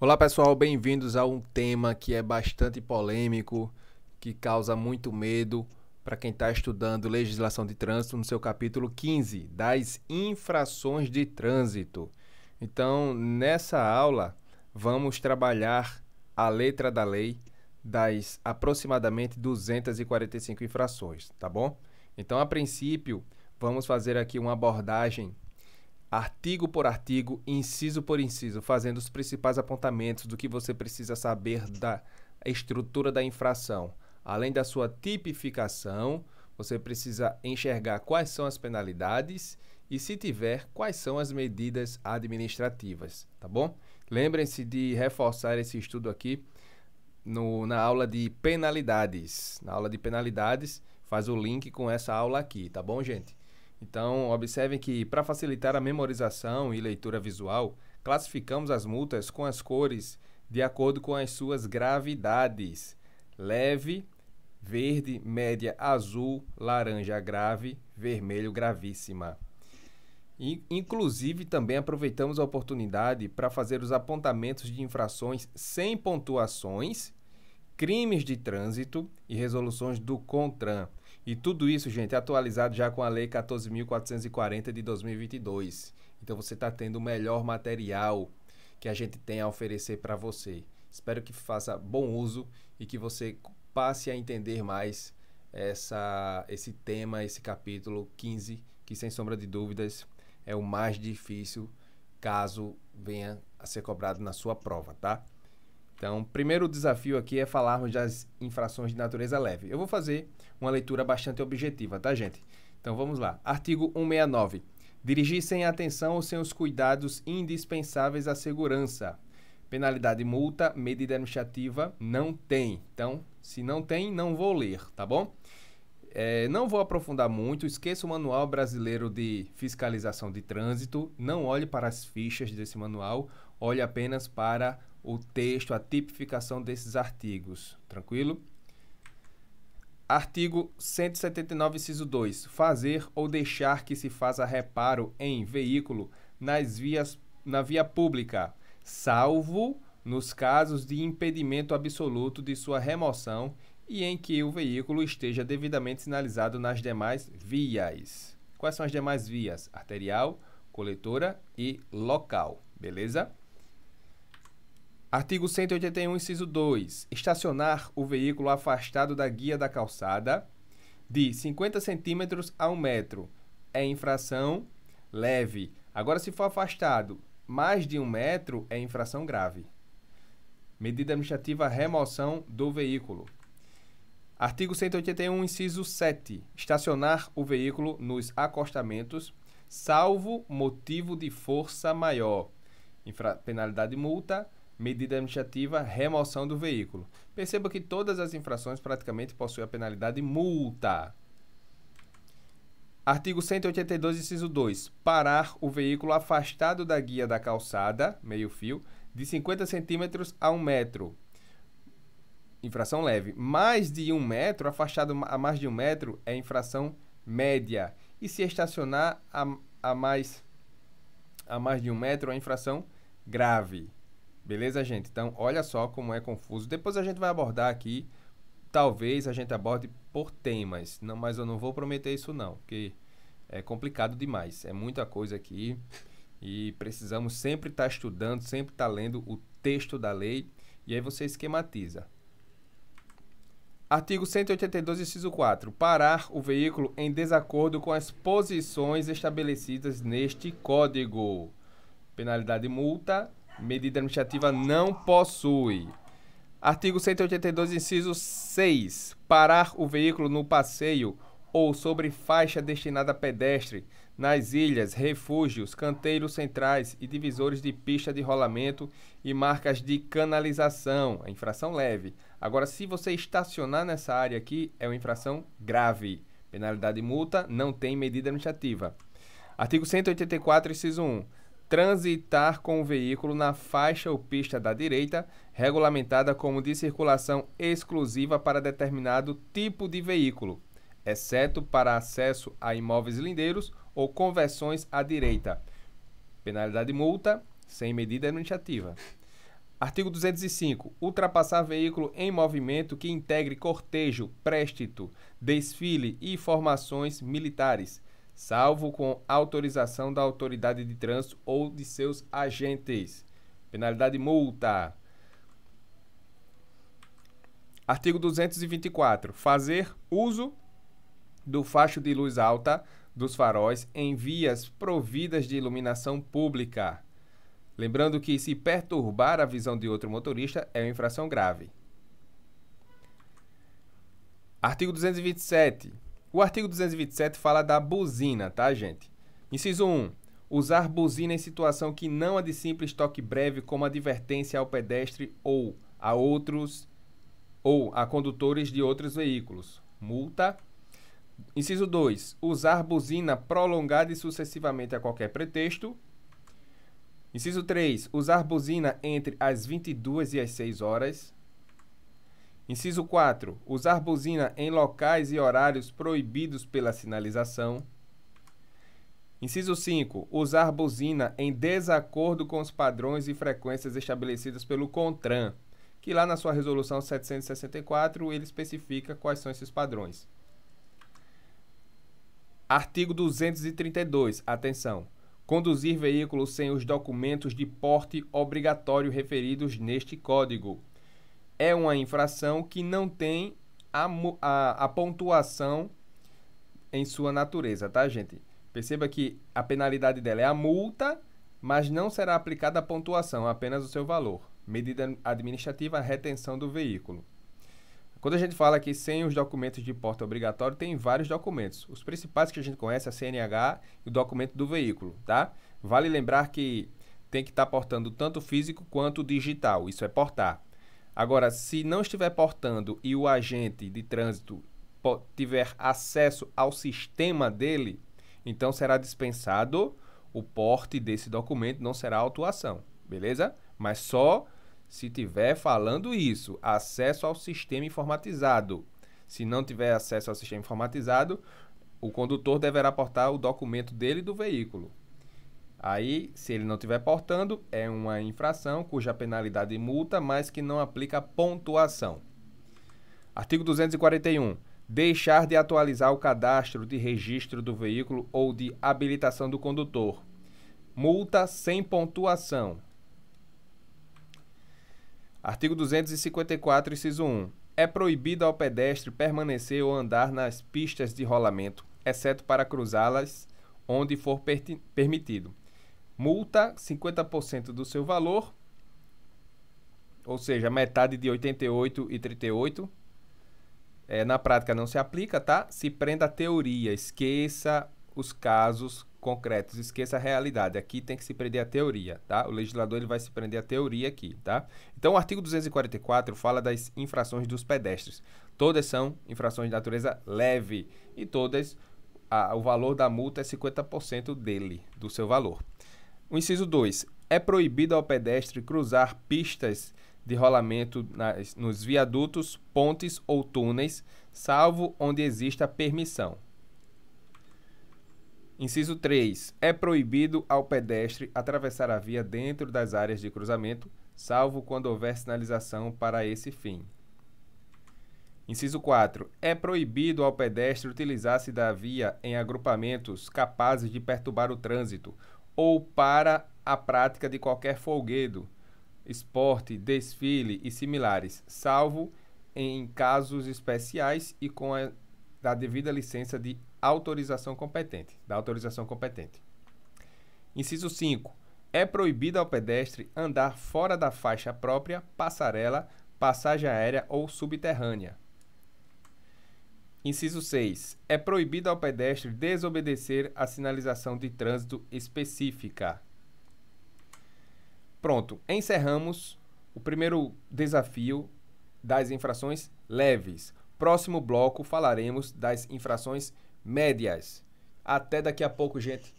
Olá pessoal, bem-vindos a um tema que é bastante polêmico, que causa muito medo para quem está estudando legislação de trânsito no seu capítulo 15 das infrações de trânsito. Então, nessa aula, vamos trabalhar a letra da lei das aproximadamente 245 infrações, tá bom? Então, a princípio, vamos fazer aqui uma abordagem artigo por artigo, inciso por inciso, fazendo os principais apontamentos do que você precisa saber da estrutura da infração. Além da sua tipificação, você precisa enxergar quais são as penalidades e, se tiver, quais são as medidas administrativas, tá bom? Lembrem-se de reforçar esse estudo aqui no, na aula de penalidades. Na aula de penalidades, faz o link com essa aula aqui, tá bom, gente? Então, observem que, para facilitar a memorização e leitura visual, classificamos as multas com as cores de acordo com as suas gravidades: leve, verde, média, azul, laranja grave, vermelho gravíssima. inclusive, também aproveitamos a oportunidade para fazer os apontamentos de infrações sem pontuações, crimes de trânsito e resoluções do CONTRAN. E tudo isso, gente, é atualizado já com a Lei 14.440 de 2022. Então você está tendo o melhor material que a gente tem a oferecer para você. Espero que faça bom uso e que você passe a entender mais essa, esse tema, esse capítulo 15, que sem sombra de dúvidas é o mais difícil caso venha a ser cobrado na sua prova, tá? Então, primeiro desafio aqui é falarmos das infrações de natureza leve. Eu vou fazer uma leitura bastante objetiva, tá, gente? Então vamos lá. Artigo 169. Dirigir sem atenção ou sem os cuidados indispensáveis à segurança. Penalidade multa, medida administrativa, não tem. Então, se não tem, não vou ler, tá bom? É, não vou aprofundar muito, esqueça o Manual Brasileiro de Fiscalização de Trânsito, não olhe para as fichas desse manual, olhe apenas para o texto, a tipificação desses artigos. Tranquilo? Artigo 179, inciso 2. Fazer ou deixar que se faça reparo em veículo nas vias, na via pública, salvo nos casos de impedimento absoluto de sua remoção e em que o veículo esteja devidamente sinalizado nas demais vias. Quais são as demais vias? Arterial, coletora e local, beleza? Artigo 181, inciso 2. Estacionar o veículo afastado da guia da calçada de 50 centímetros a 1 metro é infração leve. Agora, se for afastado mais de 1 metro, é infração grave. Medida administrativa remoção do veículo. Artigo 181, inciso 7. Estacionar o veículo nos acostamentos, salvo motivo de força maior. Infra penalidade multa medida administrativa, remoção do veículo. Perceba que todas as infrações praticamente possuem a penalidade multa. Artigo 182, inciso 2. Parar o veículo afastado da guia da calçada, meio fio, de 50 centímetros a 1 metro. Infração leve. Mais de 1 metro, afastado a mais de 1 metro, é infração média. E se estacionar a, a, mais, a mais de 1 metro, é infração grave. Beleza, gente? Então, olha só como é confuso. Depois a gente vai abordar aqui. Talvez a gente aborde por temas. Não, mas eu não vou prometer isso não, porque é complicado demais. É muita coisa aqui e precisamos sempre estar tá estudando, sempre estar tá lendo o texto da lei e aí você esquematiza. Artigo 182, inciso 4. Parar o veículo em desacordo com as posições estabelecidas neste Código. Penalidade multa Medida administrativa não possui. Artigo 182, inciso 6. Parar o veículo no passeio ou sobre faixa destinada a pedestre, nas ilhas, refúgios, canteiros centrais e divisores de pista de rolamento e marcas de canalização. É infração leve. Agora, se você estacionar nessa área aqui, é uma infração grave. Penalidade multa não tem medida administrativa. Artigo 184, inciso 1 transitar com o veículo na faixa ou pista da direita, regulamentada como de circulação exclusiva para determinado tipo de veículo, exceto para acesso a imóveis lindeiros ou conversões à direita. Penalidade multa sem medida administrativa. Artigo 205. Ultrapassar veículo em movimento que integre cortejo, préstito, desfile e formações militares salvo com autorização da autoridade de trânsito ou de seus agentes. Penalidade multa. Artigo 224. Fazer uso do facho de luz alta dos faróis em vias providas de iluminação pública. Lembrando que se perturbar a visão de outro motorista é uma infração grave. Artigo 227. O artigo 227 fala da buzina, tá, gente? Inciso 1. Usar buzina em situação que não é de simples toque breve, como advertência ao pedestre ou a outros ou a condutores de outros veículos. Multa. Inciso 2. Usar buzina prolongada e sucessivamente a qualquer pretexto. Inciso 3. Usar buzina entre as 22 e as 6 horas. Inciso 4. Usar buzina em locais e horários proibidos pela sinalização. Inciso 5. Usar buzina em desacordo com os padrões e frequências estabelecidos pelo CONTRAN, que lá na sua resolução 764 ele especifica quais são esses padrões. Artigo 232. Atenção. Conduzir veículo sem os documentos de porte obrigatório referidos neste código é uma infração que não tem a, a, a pontuação em sua natureza, tá, gente? Perceba que a penalidade dela é a multa, mas não será aplicada a pontuação, apenas o seu valor. Medida administrativa, retenção do veículo. Quando a gente fala que sem os documentos de porte obrigatório, tem vários documentos. Os principais que a gente conhece é a CNH e o documento do veículo, tá? Vale lembrar que tem que estar tá portando tanto físico quanto digital. Isso é portar. Agora, se não estiver portando e o agente de trânsito tiver acesso ao sistema dele, então será dispensado o porte desse documento, não será autuação, beleza? Mas só se tiver falando isso, acesso ao sistema informatizado. Se não tiver acesso ao sistema informatizado, o condutor deverá portar o documento dele do veículo. Aí, se ele não estiver portando, é uma infração cuja penalidade é multa, mas que não aplica pontuação. Artigo 241. Deixar de atualizar o cadastro de registro do veículo ou de habilitação do condutor. Multa sem pontuação. Artigo 254, inciso 1. É proibido ao pedestre permanecer ou andar nas pistas de rolamento, exceto para cruzá-las onde for permitido multa 50% do seu valor, ou seja, metade de 88,38. e É, na prática não se aplica, tá? Se prenda a teoria, esqueça os casos concretos, esqueça a realidade. Aqui tem que se prender a teoria, tá? O legislador ele vai se prender a teoria aqui, tá? Então, o artigo 244 fala das infrações dos pedestres. Todas são infrações de natureza leve e todas a, o valor da multa é 50% dele, do seu valor. O inciso 2. É proibido ao pedestre cruzar pistas de rolamento nas, nos viadutos, pontes ou túneis, salvo onde exista permissão. Inciso 3. É proibido ao pedestre atravessar a via dentro das áreas de cruzamento, salvo quando houver sinalização para esse fim. Inciso 4. É proibido ao pedestre utilizar-se da via em agrupamentos capazes de perturbar o trânsito ou para a prática de qualquer folguedo, esporte, desfile e similares, salvo em casos especiais e com a da devida licença de autorização competente, da autorização competente. Inciso 5. É proibido ao pedestre andar fora da faixa própria, passarela, passagem aérea ou subterrânea, Inciso 6. É proibido ao pedestre desobedecer a sinalização de trânsito específica. Pronto, encerramos o primeiro desafio das infrações leves. Próximo bloco falaremos das infrações médias. Até daqui a pouco, gente.